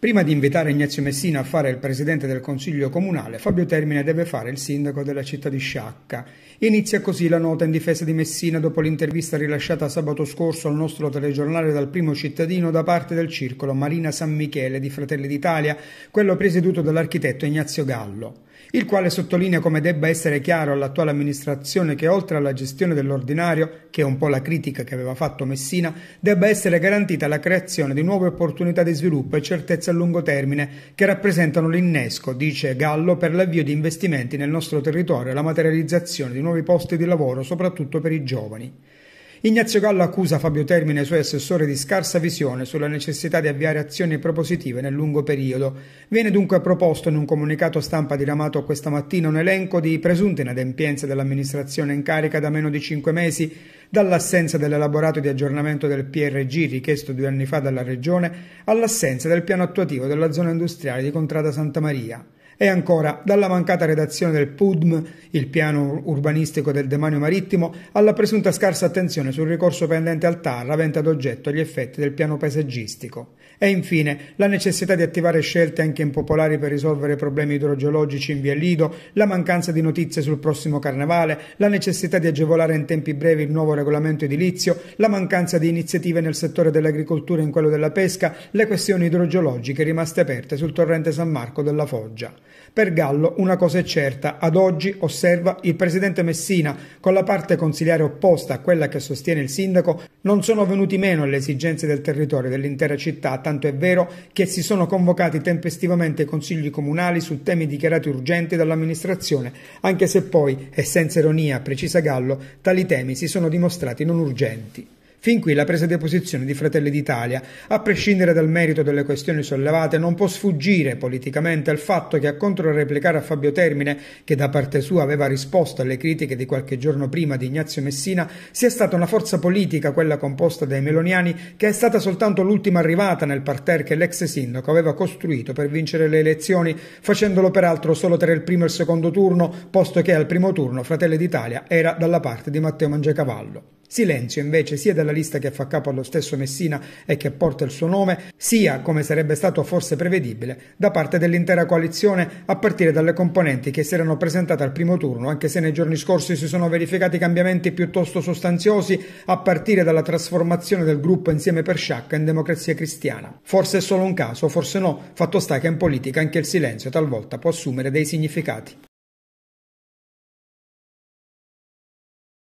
Prima di invitare Ignazio Messina a fare il presidente del consiglio comunale, Fabio Termine deve fare il sindaco della città di Sciacca. Inizia così la nota in difesa di Messina dopo l'intervista rilasciata sabato scorso al nostro telegiornale dal primo cittadino da parte del circolo Marina San Michele di Fratelli d'Italia, quello presieduto dall'architetto Ignazio Gallo il quale sottolinea come debba essere chiaro all'attuale amministrazione che oltre alla gestione dell'ordinario, che è un po' la critica che aveva fatto Messina, debba essere garantita la creazione di nuove opportunità di sviluppo e certezze a lungo termine che rappresentano l'innesco, dice Gallo, per l'avvio di investimenti nel nostro territorio e la materializzazione di nuovi posti di lavoro, soprattutto per i giovani. Ignazio Gallo accusa Fabio Termine e i suoi assessori di scarsa visione sulla necessità di avviare azioni propositive nel lungo periodo. Viene dunque proposto in un comunicato stampa diramato questa mattina un elenco di presunte inadempienze dell'amministrazione in carica da meno di cinque mesi, dall'assenza dell'elaborato di aggiornamento del PRG richiesto due anni fa dalla Regione all'assenza del piano attuativo della zona industriale di Contrada Santa Maria. E ancora, dalla mancata redazione del PUDM, il piano urbanistico del demanio marittimo, alla presunta scarsa attenzione sul ricorso pendente al TAR avente ad oggetto gli effetti del piano paesaggistico. E infine, la necessità di attivare scelte anche impopolari per risolvere problemi idrogeologici in via Lido, la mancanza di notizie sul prossimo carnevale, la necessità di agevolare in tempi brevi il nuovo regolamento edilizio, la mancanza di iniziative nel settore dell'agricoltura e in quello della pesca, le questioni idrogeologiche rimaste aperte sul torrente San Marco della Foggia. Per Gallo una cosa è certa, ad oggi, osserva il presidente Messina, con la parte consiliare opposta a quella che sostiene il sindaco, non sono venuti meno alle esigenze del territorio e dell'intera città, tanto è vero che si sono convocati tempestivamente i consigli comunali su temi dichiarati urgenti dall'amministrazione, anche se poi, e senza ironia, precisa Gallo, tali temi si sono dimostrati non urgenti. Fin qui la presa di posizione di Fratelli d'Italia, a prescindere dal merito delle questioni sollevate, non può sfuggire politicamente al fatto che a controreplicare a Fabio Termine, che da parte sua aveva risposto alle critiche di qualche giorno prima di Ignazio Messina, sia stata una forza politica, quella composta dai meloniani, che è stata soltanto l'ultima arrivata nel parterre che l'ex sindaco aveva costruito per vincere le elezioni, facendolo peraltro solo tra il primo e il secondo turno, posto che al primo turno Fratelli d'Italia era dalla parte di Matteo Mangiacavallo. Silenzio invece sia della lista che fa capo allo stesso Messina e che porta il suo nome, sia, come sarebbe stato forse prevedibile, da parte dell'intera coalizione a partire dalle componenti che si erano presentate al primo turno, anche se nei giorni scorsi si sono verificati cambiamenti piuttosto sostanziosi a partire dalla trasformazione del gruppo insieme per sciacca in democrazia cristiana. Forse è solo un caso, forse no, fatto sta che in politica anche il silenzio talvolta può assumere dei significati.